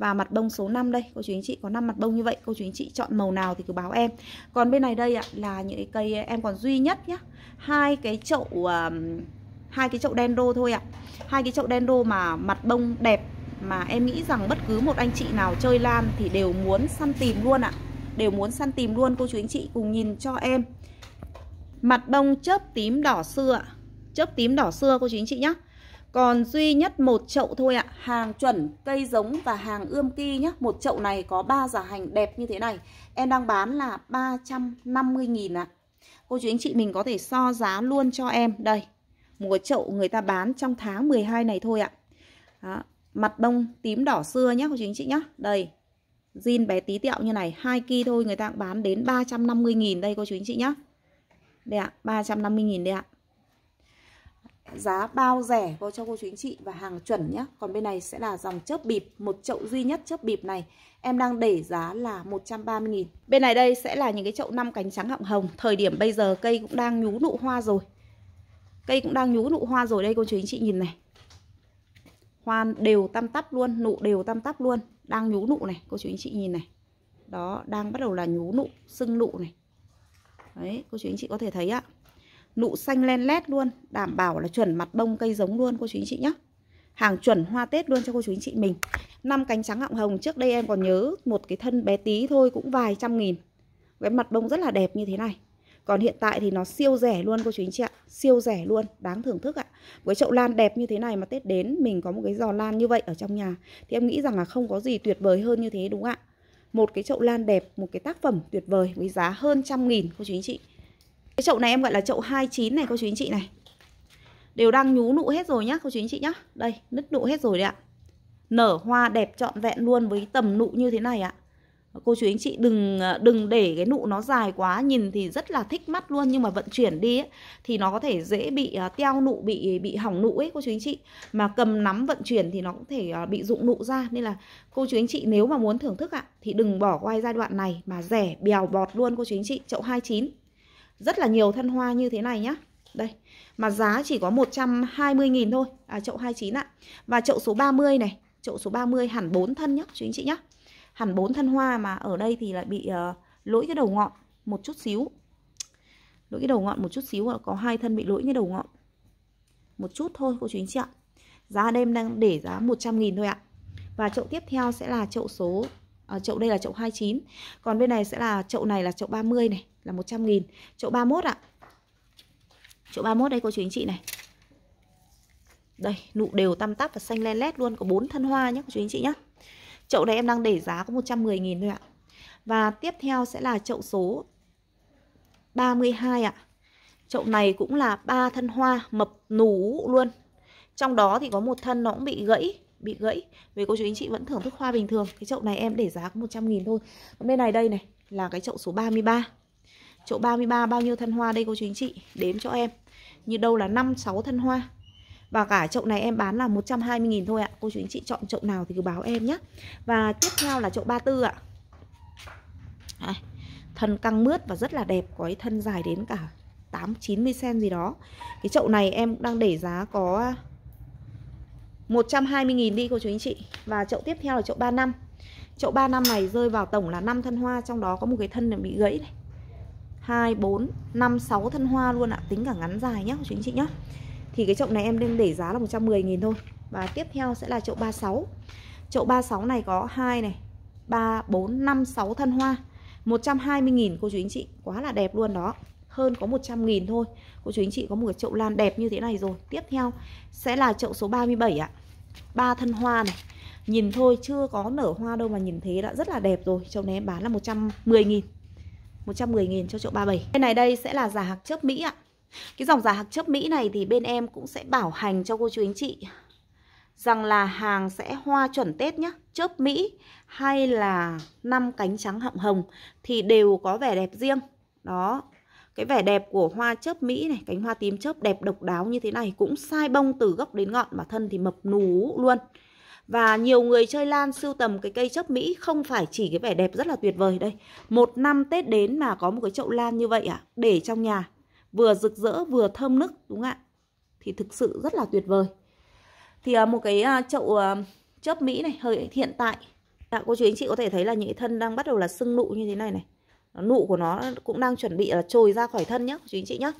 và mặt bông số 5 đây cô chú anh chị có 5 mặt bông như vậy cô chú anh chị chọn màu nào thì cứ báo em còn bên này đây ạ là những cái cây em còn duy nhất nhá hai cái chậu hai cái chậu đen đô thôi ạ hai cái chậu đen đô mà mặt bông đẹp mà em nghĩ rằng bất cứ một anh chị nào chơi lan thì đều muốn săn tìm luôn ạ đều muốn săn tìm luôn cô chú anh chị cùng nhìn cho em mặt bông chớp tím đỏ xưa chớp tím đỏ xưa cô chú anh chị nhá còn duy nhất một chậu thôi ạ, hàng chuẩn, cây giống và hàng ươm ki nhé. Một chậu này có ba giả hành đẹp như thế này. Em đang bán là 350.000 ạ. Cô chú anh chị mình có thể so giá luôn cho em. Đây, một chậu người ta bán trong tháng 12 này thôi ạ. Đó, mặt bông tím đỏ xưa nhé cô chú anh chị nhé. Đây, zin bé tí tẹo như này, hai ki thôi người ta bán đến 350.000 đây cô chú anh chị nhé. Đây ạ, ba 350.000 đây ạ giá bao rẻ vô cho cô chú anh chị và hàng chuẩn nhé Còn bên này sẽ là dòng chớp bịp, một chậu duy nhất chớp bịp này Em đang để giá là 130.000 Bên này đây sẽ là những cái chậu 5 cánh trắng họng hồng Thời điểm bây giờ cây cũng đang nhú nụ hoa rồi Cây cũng đang nhú nụ hoa rồi đây cô chú anh chị nhìn này Hoa đều tam tắp luôn, nụ đều tam tắp luôn Đang nhú nụ này, cô chú anh chị nhìn này Đó, đang bắt đầu là nhú nụ, sưng nụ này Đấy, cô chú anh chị có thể thấy ạ nụ xanh len lét luôn đảm bảo là chuẩn mặt bông cây giống luôn cô chú anh chị nhé hàng chuẩn hoa tết luôn cho cô chú anh chị mình năm cánh trắng hạng hồng trước đây em còn nhớ một cái thân bé tí thôi cũng vài trăm nghìn cái mặt bông rất là đẹp như thế này còn hiện tại thì nó siêu rẻ luôn cô chú anh chị ạ Siêu rẻ luôn, đáng thưởng thức ạ Với chậu lan đẹp như thế này mà Tết đến Mình có một cái giò lan như vậy ở trong nhà Thì em nghĩ rằng là không có gì tuyệt vời hơn như thế đúng không ạ Một cái chậu lan đẹp, một cái tác phẩm tuyệt vời Với giá hơn trăm nghìn cô chú anh chị cái chậu này em gọi là chậu 29 này cô chú anh chị này Đều đang nhú nụ hết rồi nhá cô chú anh chị nhá Đây nứt nụ hết rồi đấy ạ Nở hoa đẹp trọn vẹn luôn với tầm nụ như thế này ạ Cô chú anh chị đừng đừng để cái nụ nó dài quá Nhìn thì rất là thích mắt luôn Nhưng mà vận chuyển đi ấy, Thì nó có thể dễ bị uh, teo nụ Bị bị hỏng nụ ấy cô chú anh chị Mà cầm nắm vận chuyển thì nó cũng thể uh, bị rụng nụ ra Nên là cô chú anh chị nếu mà muốn thưởng thức ạ Thì đừng bỏ qua giai đoạn này Mà rẻ bèo bọt luôn cô chú anh chị Chậu 29 rất là nhiều thân hoa như thế này nhá đây mà giá chỉ có 120.000 thôi à chậu 29 ạ và chậu số 30 này chậu số 30 hẳn 4 thân nhá chú anh chị nhá hẳn 4 thân hoa mà ở đây thì lại bị uh, lỗi cái đầu ngọn một chút xíu lỗi cái đầu ngọn một chút xíu có hai thân bị lỗi cái đầu ngọn một chút thôi cô chú anh chị ạ giá đêm đang để giá 100.000 thôi ạ và chậu tiếp theo sẽ là chậu số à, chậu đây là chậu 29 còn bên này sẽ là chậu này là chậu 30 này là 100 nghìn Chỗ 31 ạ à. Chỗ 31 đây cô chú anh chị này Đây nụ đều tăm tắp và xanh len lét luôn Có bốn thân hoa nhé cô chú anh chị nhé Chậu này em đang để giá có 110 nghìn thôi ạ Và tiếp theo sẽ là chậu số 32 ạ Chậu này cũng là ba thân hoa mập nú luôn Trong đó thì có một thân nó cũng bị gãy bị gãy Vì cô chú anh chị vẫn thưởng thức hoa bình thường Cái chậu này em để giá có 100 nghìn thôi bên này đây này là cái chậu số 33 Chỗ 33 bao nhiêu thân hoa đây cô chú anh chị Đếm cho em Như đâu là 5-6 thân hoa và cả chậu này em bán là 120.000 thôi ạ Cô chú anh chị chọn chậu nào thì cứ báo em nhé Và tiếp theo là chậu 34 ạ à, Thân căng mướt và rất là đẹp Có cái thân dài đến cả 8-90cm gì đó Cái chậu này em đang để giá có 120.000 đi cô chú anh chị Và chậu tiếp theo là chậu 35 Chậu 35 này rơi vào tổng là 5 thân hoa Trong đó có một cái thân bị gãy này 2, 4, 5, 6 thân hoa luôn ạ Tính cả ngắn dài nhá chú anh chị nhá Thì cái chậu này em đang để giá là 110 nghìn thôi Và tiếp theo sẽ là chậu 36 Chậu 36 này có 2 này 3, 4, 5, 6 thân hoa 120 nghìn cô chú anh chị Quá là đẹp luôn đó Hơn có 100 nghìn thôi Cô chú anh chị có một cái chậu lan đẹp như thế này rồi Tiếp theo sẽ là chậu số 37 ạ à. 3 thân hoa này Nhìn thôi chưa có nở hoa đâu mà nhìn thế đã rất là đẹp rồi Chậu này em bán là 110 nghìn 110.000 cho triệu 37 cái này đây sẽ là giả hạc chớp Mỹ ạ Cái dòng giả hạc chớp Mỹ này thì bên em cũng sẽ bảo hành cho cô chú anh chị Rằng là hàng sẽ hoa chuẩn Tết nhá Chớp Mỹ hay là năm cánh trắng hậm hồng Thì đều có vẻ đẹp riêng Đó cái vẻ đẹp của hoa chớp Mỹ này, cánh hoa tím chớp đẹp độc đáo như thế này cũng sai bông từ gốc đến ngọn mà thân thì mập nú luôn và nhiều người chơi lan sưu tầm cái cây chấp Mỹ không phải chỉ cái vẻ đẹp rất là tuyệt vời đây. Một năm Tết đến mà có một cái chậu lan như vậy ạ, à, để trong nhà, vừa rực rỡ vừa thơm nức đúng không ạ? Thì thực sự rất là tuyệt vời. Thì à, một cái à, chậu à, chớp Mỹ này hơi hiện tại. Dạ, cô chú anh chị có thể thấy là những thân đang bắt đầu là sưng nụ như thế này này. Nụ của nó cũng đang chuẩn bị là trồi ra khỏi thân nhá cô chú anh chị nhá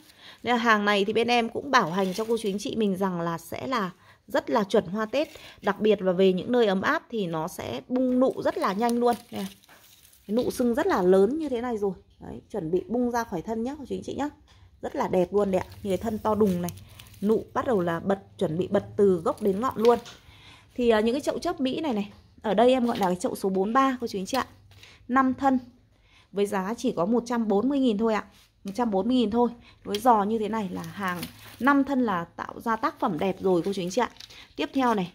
Nên là hàng này thì bên em cũng bảo hành cho cô chú anh chị mình rằng là sẽ là rất là chuẩn hoa Tết Đặc biệt là về những nơi ấm áp thì nó sẽ bung nụ rất là nhanh luôn nè. Cái nụ sưng rất là lớn như thế này rồi Đấy, chuẩn bị bung ra khỏi thân nhé cô chú anh chị nhé Rất là đẹp luôn đẹp, ạ Như cái thân to đùng này Nụ bắt đầu là bật, chuẩn bị bật từ gốc đến ngọn luôn Thì uh, những cái chậu chớp Mỹ này này Ở đây em gọi là cái chậu số 43 cô chú anh chị ạ 5 thân Với giá chỉ có 140.000 thôi ạ 140.000 thôi Với giò như thế này là hàng 5 thân là tạo ra tác phẩm đẹp rồi cô chú anh chị ạ Tiếp theo này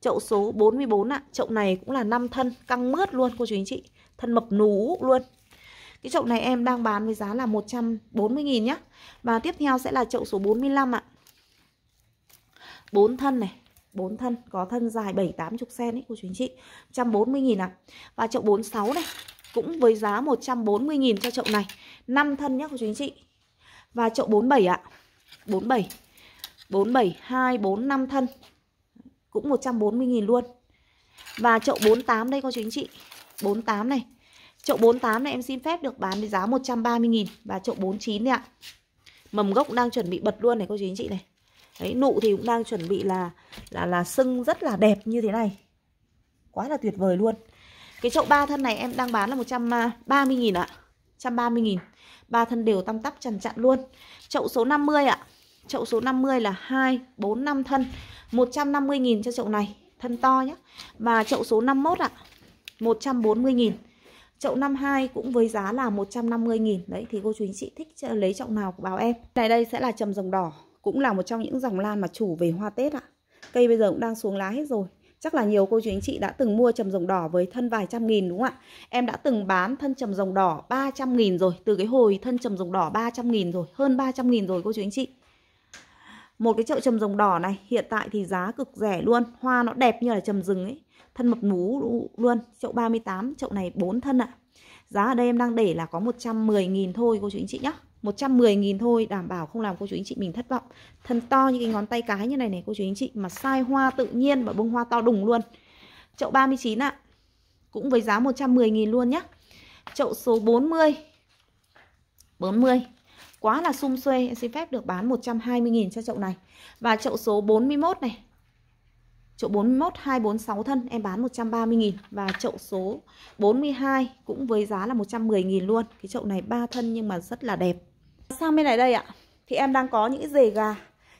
Chậu số 44 ạ Chậu này cũng là 5 thân căng mướt luôn cô chú anh chị Thân mập nú luôn Cái chậu này em đang bán với giá là 140.000 nhá Và tiếp theo sẽ là chậu số 45 ạ à. 4 thân này 4 thân, có thân dài 7 80 cm ấy cô chú anh chị. 140 000 ạ. Và chậu 46 này, cũng với giá 140.000 cho chậu này. 5 thân nhé cô chú anh chị. Và chậu 47 ạ. 47. 47 2 4 5 thân. Cũng 140.000 luôn. Và chậu 48 đây cô chú anh chị. 48 này. Chậu 48 này em xin phép được bán với giá 130.000 và chậu 49 này ạ. Mầm gốc đang chuẩn bị bật luôn này cô chú anh chị này. Đấy, nụ thì cũng đang chuẩn bị là là là sưng rất là đẹp như thế này. Quá là tuyệt vời luôn. Cái chậu ba thân này em đang bán là 130 à, nghìn ạ. 130 nghìn ba thân đều tăm tắp chằn chặn luôn. Chậu số 50 ạ. Chậu số 50 là 2 4 5 thân, 150 nghìn cho chậu này, thân to nhá. Và chậu số 51 ạ, 140 nghìn Chậu 52 cũng với giá là 150 nghìn Đấy thì cô chú anh chị thích lấy chậu nào của báo em. Này đây sẽ là trầm rồng đỏ, cũng là một trong những dòng lan mà chủ về hoa Tết ạ. Cây bây giờ cũng đang xuống lá hết rồi chắc là nhiều cô chú anh chị đã từng mua trầm rồng đỏ với thân vài trăm nghìn đúng không ạ em đã từng bán thân trầm rồng đỏ 300 nghìn rồi từ cái hồi thân trầm rồng đỏ 300 nghìn rồi hơn 300 nghìn rồi cô chú anh chị một cái chậu trầm rồng đỏ này hiện tại thì giá cực rẻ luôn hoa nó đẹp như là trầm rừng ấy thân mập mú luôn chậu 38 chậu này 4 thân ạ à. giá ở đây em đang để là có 110 nghìn thôi cô chú anh chị nhé 110.000 thôi đảm bảo không làm cô chú anh chị mình thất vọng thân to như cái ngón tay cái như này này cô chú anh chị mà sai hoa tự nhiên và bông hoa to đùng luôn chậu 39 ạ à, cũng với giá 110.000 luôn nhé chậu số 40 40 quá là sum xuê em xin phép được bán 120.000 cho chậu này và chậu số 41 này Chậu 41 246 thân em bán 130.000 Và chậu số 42 cũng với giá là 110.000 luôn Cái chậu này 3 thân nhưng mà rất là đẹp sang bên này đây ạ thì em đang có những cái rể gà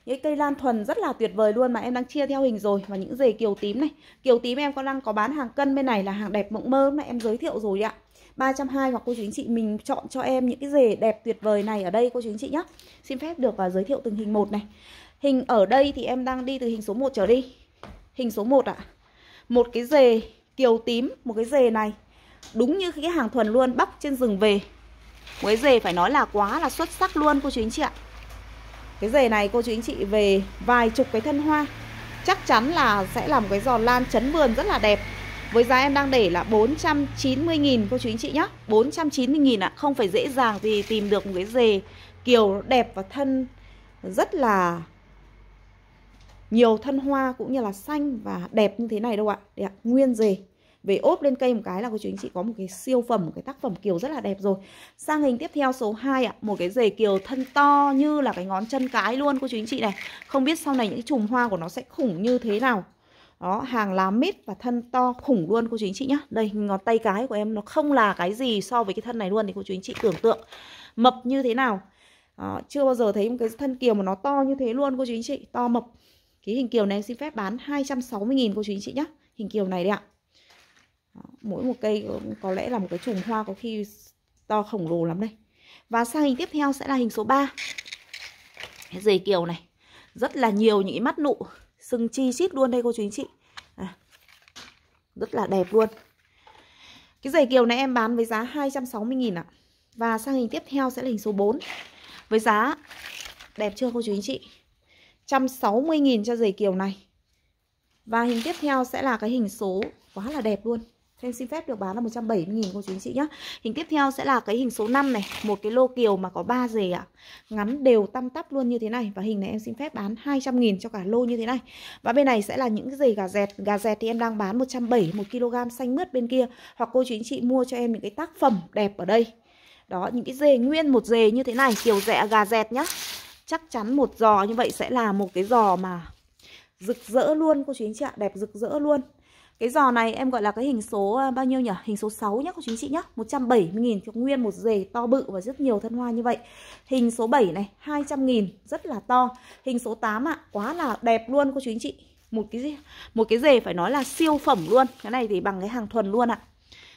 những cây lan thuần rất là tuyệt vời luôn mà em đang chia theo hình rồi và những rể kiều tím này kiều tím em có đang có bán hàng cân bên này là hàng đẹp mộng mơ mà em giới thiệu rồi ạ 320 hoặc cô chú anh chị mình chọn cho em những cái rể đẹp tuyệt vời này ở đây cô chú anh chị nhé Xin phép được uh, giới thiệu từng hình một này Hình ở đây thì em đang đi từ hình số 1 trở đi Hình số 1 ạ Một cái rề kiều tím, một cái rề này Đúng như cái hàng thuần luôn, bắp trên rừng về một cái dề phải nói là quá là xuất sắc luôn cô chú anh chị ạ Cái dề này cô chú anh chị về vài chục cái thân hoa Chắc chắn là sẽ làm cái giò lan chấn vườn rất là đẹp với giá em đang để là 490.000 cô chú anh chị nhé 490.000 ạ à. Không phải dễ dàng gì tìm được một cái dề Kiểu đẹp và thân Rất là Nhiều thân hoa cũng như là xanh Và đẹp như thế này đâu ạ à. ạ, nguyên dề về ốp lên cây một cái là cô chú anh chị có một cái siêu phẩm một cái tác phẩm kiều rất là đẹp rồi sang hình tiếp theo số 2 ạ à, một cái rể kiều thân to như là cái ngón chân cái luôn cô chú anh chị này không biết sau này những chùm hoa của nó sẽ khủng như thế nào đó, hàng lá mít và thân to khủng luôn cô chú anh chị nhá. Đây, ngón tay cái của em nó không là cái gì so với cái thân này luôn thì cô chú anh chị tưởng tượng mập như thế nào. Đó, chưa bao giờ thấy một cái thân kiều mà nó to như thế luôn cô chú anh chị, to mập. Cái hình kiều này xin phép bán 260 000 cô chú anh chị nhá. Hình kiều này đấy ạ mỗi một cây có lẽ là một cái chùm hoa có khi to khổng lồ lắm đây và sang hình tiếp theo sẽ là hình số 3 cái dề kiều này rất là nhiều những mắt nụ sừng chi chít luôn đây cô chú anh chị à, rất là đẹp luôn cái dề kiều này em bán với giá 260.000 ạ và sang hình tiếp theo sẽ là hình số 4 với giá đẹp chưa cô chú anh chị 160.000 cho dề kiều này và hình tiếp theo sẽ là cái hình số quá là đẹp luôn Em xin phép được bán là 170 000 cô chú anh chị nhé Hình tiếp theo sẽ là cái hình số 5 này, một cái lô kiều mà có 3 dề ạ. À. Ngắn đều tăm tắp luôn như thế này và hình này em xin phép bán 200 000 cho cả lô như thế này. Và bên này sẽ là những cái dề gà dẹt, gà dẹt thì em đang bán 170 1 kg xanh mướt bên kia hoặc cô chú anh chị mua cho em những cái tác phẩm đẹp ở đây. Đó, những cái dề nguyên một dề như thế này, kiều rẻ gà dẹt nhá. Chắc chắn một giò như vậy sẽ là một cái giò mà rực rỡ luôn cô chú anh chị ạ, đẹp rực rỡ luôn. Cái giò này em gọi là cái hình số à, bao nhiêu nhỉ? Hình số 6 nhé cô chú chị nhé 170.000 cho nguyên một rề to bự và rất nhiều thân hoa như vậy Hình số 7 này 200 nghìn rất là to Hình số 8 ạ à, quá là đẹp luôn cô chú chị một cái gì? một cái rề phải nói là siêu phẩm luôn cái này thì bằng cái hàng thuần luôn ạ à.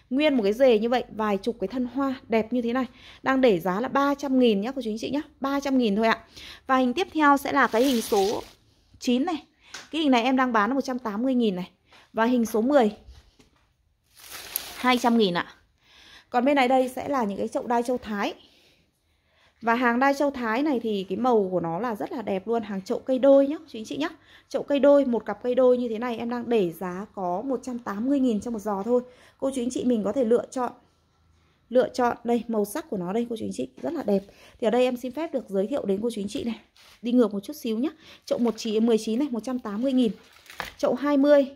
Nguyên một cái rề như vậy, vài chục cái thân hoa đẹp như thế này Đang để giá là 300 nghìn nhé cô chú anh chị nhá 300 nghìn thôi ạ à. Và hình tiếp theo sẽ là cái hình số 9 này Cái hình này em đang bán là 180 nghìn này và hình số 10 200 nghìn ạ Còn bên này đây sẽ là những cái chậu đai châu Thái Và hàng đai châu Thái này thì cái màu của nó là rất là đẹp luôn Hàng chậu cây đôi nhá, chú anh chị nhá Chậu cây đôi, một cặp cây đôi như thế này em đang để giá có 180 nghìn cho một giò thôi Cô chú anh chị mình có thể lựa chọn lựa chọn đây màu sắc của nó đây cô chú anh chị rất là đẹp thì ở đây em xin phép được giới thiệu đến cô chú anh chị này đi ngược một chút xíu nhá chậu 19 19 này 180 nghìn chậu 20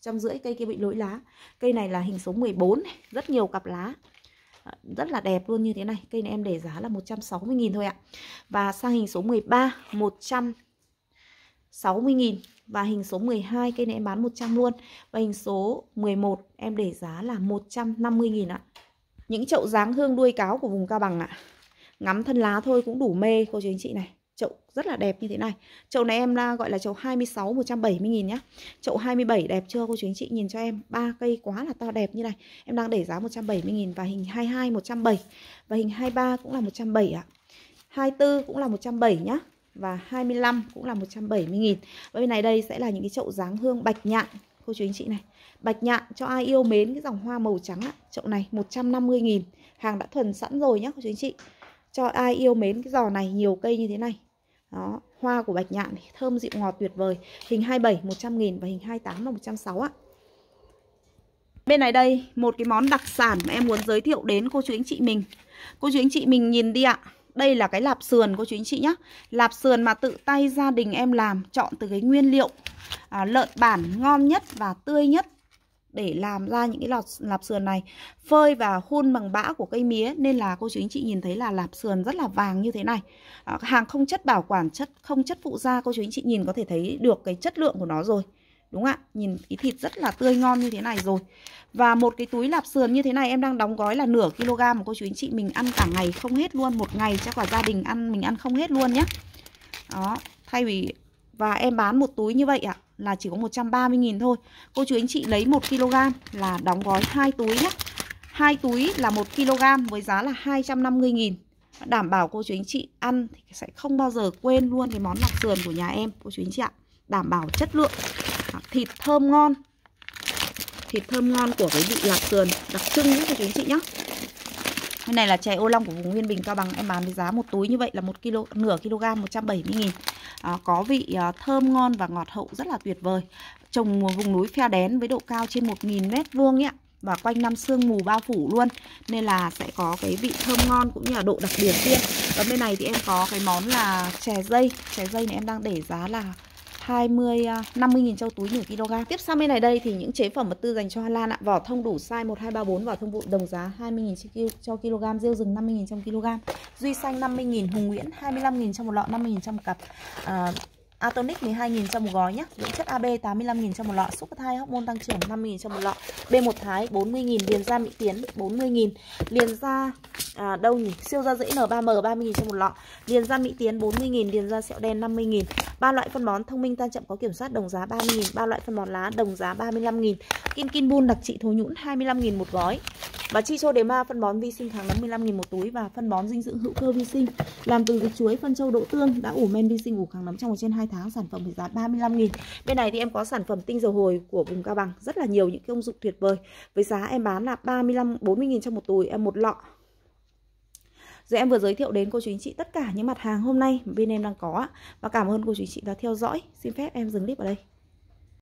trăm rưỡi cây kia bị lỗi lá cây này là hình số 14 này. rất nhiều cặp lá à, rất là đẹp luôn như thế này cây này em để giá là 160.000 thôi ạ và sang hình số 13 160.000 và hình số 12 cây này em bán 100 luôn và hình số 11 em để giá là 150.000 ạ những chậu dáng hương đuôi cáo của vùng cao bằng ạ ngắm thân lá thôi cũng đủ mê cô chú anh chị này chậu rất là đẹp như thế này chậu này em là gọi là chậu 26 170 nghìn nhá chậu 27 đẹp chưa cô chú anh chị nhìn cho em ba cây quá là to đẹp như này em đang để giá 170 nghìn và hình 22 170 và hình 23 cũng là 170 ạ à. 24 cũng là 170 nhá và 25 cũng là 170 nghìn bên này đây sẽ là những cái chậu dáng hương bạch nhạn cô chú anh chị này Bạch nhạn cho ai yêu mến cái dòng hoa màu trắng ạ Chậu này 150 nghìn Hàng đã thuần sẵn rồi nhá cô chú anh chị Cho ai yêu mến cái giò này nhiều cây như thế này đó hoa của bạch nhạn này, thơm dịu ngọt tuyệt vời hình 27 100 nghìn và hình 28 là 160 ạ Bên này đây, một cái món đặc sản mà em muốn giới thiệu đến cô chú anh chị mình. Cô chú anh chị mình nhìn đi ạ. Đây là cái lạp sườn cô chú anh chị nhé. Lạp sườn mà tự tay gia đình em làm, chọn từ cái nguyên liệu à, lợn bản ngon nhất và tươi nhất để làm ra những cái lọt lạp sườn này phơi và hun bằng bã của cây mía nên là cô chú anh chị nhìn thấy là lạp sườn rất là vàng như thế này à, hàng không chất bảo quản chất không chất phụ gia cô chú anh chị nhìn có thể thấy được cái chất lượng của nó rồi đúng ạ nhìn cái thịt rất là tươi ngon như thế này rồi và một cái túi lạp sườn như thế này em đang đóng gói là nửa kg mà cô chú anh chị mình ăn cả ngày không hết luôn một ngày cho cả gia đình ăn mình ăn không hết luôn nhé đó thay vì và em bán một túi như vậy ạ à là chỉ có 130.000 thôi Cô chú anh chị lấy 1kg là đóng gói hai túi nhé hai túi là 1kg với giá là 250.000 Đảm bảo cô chú anh chị ăn thì sẽ không bao giờ quên luôn cái món lạc sườn của nhà em Cô chú anh chị ạ Đảm bảo chất lượng Thịt thơm ngon Thịt thơm ngon của cái vị lạc sườn đặc trưng đấy cô chú anh chị nhé bên này là chè ô long của vùng Nguyên Bình Cao Bằng Em bán với giá một túi như vậy là 1 kg, nửa kg 170 nghìn à, Có vị à, thơm ngon và ngọt hậu rất là tuyệt vời Trồng vùng núi phe đén với độ cao trên 1.000 mét vuông ạ và quanh năm sương mù bao phủ luôn nên là sẽ có cái vị thơm ngon cũng như là độ đặc biệt riêng. Còn bên này thì em có cái món là chè dây, chè dây này em đang để giá là 20 50.000 châu túi 1 kg. Tiếp sang bên này đây thì những chế phẩm vật tư dành cho hoa Lan ạ. Vỏ thông đủ size 1 2 3 4 vỏ thông vụ đồng giá 20.000 cho kg, rêu rừng 50.000 trong kg. Duy xanh 50.000, hùng nguyễn 25.000 trong một lọ, 50.000 trong cặp. À, Atonic 12.000 cho một gói nhé Dưỡng chất AB 85.000 cho một lọ Super thai hormone tăng trưởng 50.000 cho một lọ B1 thái 40.000 Liền da Mỹ Tiến 40.000 Liền da à, đâu nhỉ Siêu da dễ N3M 30.000 cho một lọ Liền da Mỹ Tiến 40.000 Liền da sẹo đen 50.000 ba loại phân bón thông minh tan chậm có kiểm soát đồng giá 30.000 ba loại phân bón lá đồng giá 35.000 Kim Kim Bun đặc trị thối nhũn 25.000 một gói và chi cho đề ma phân bón vi sinh kháng nấm 15.000 một túi và phân bón dinh dưỡng hữu cơ vi sinh làm từ dịch chuối phân châu đỗ tương đã ủ men vi sinh ủ kháng nấm trong một trên hai tháng sản phẩm với giá 35 000 Bên này thì em có sản phẩm tinh dầu hồi của vùng Cao Bằng, rất là nhiều những công dụng tuyệt vời. Với giá em bán là 35 40 000 trong một túi, em một lọ. Rồi em vừa giới thiệu đến cô chú anh chị tất cả những mặt hàng hôm nay bên em đang có và cảm ơn cô chú anh chị đã theo dõi. Xin phép em dừng clip ở đây.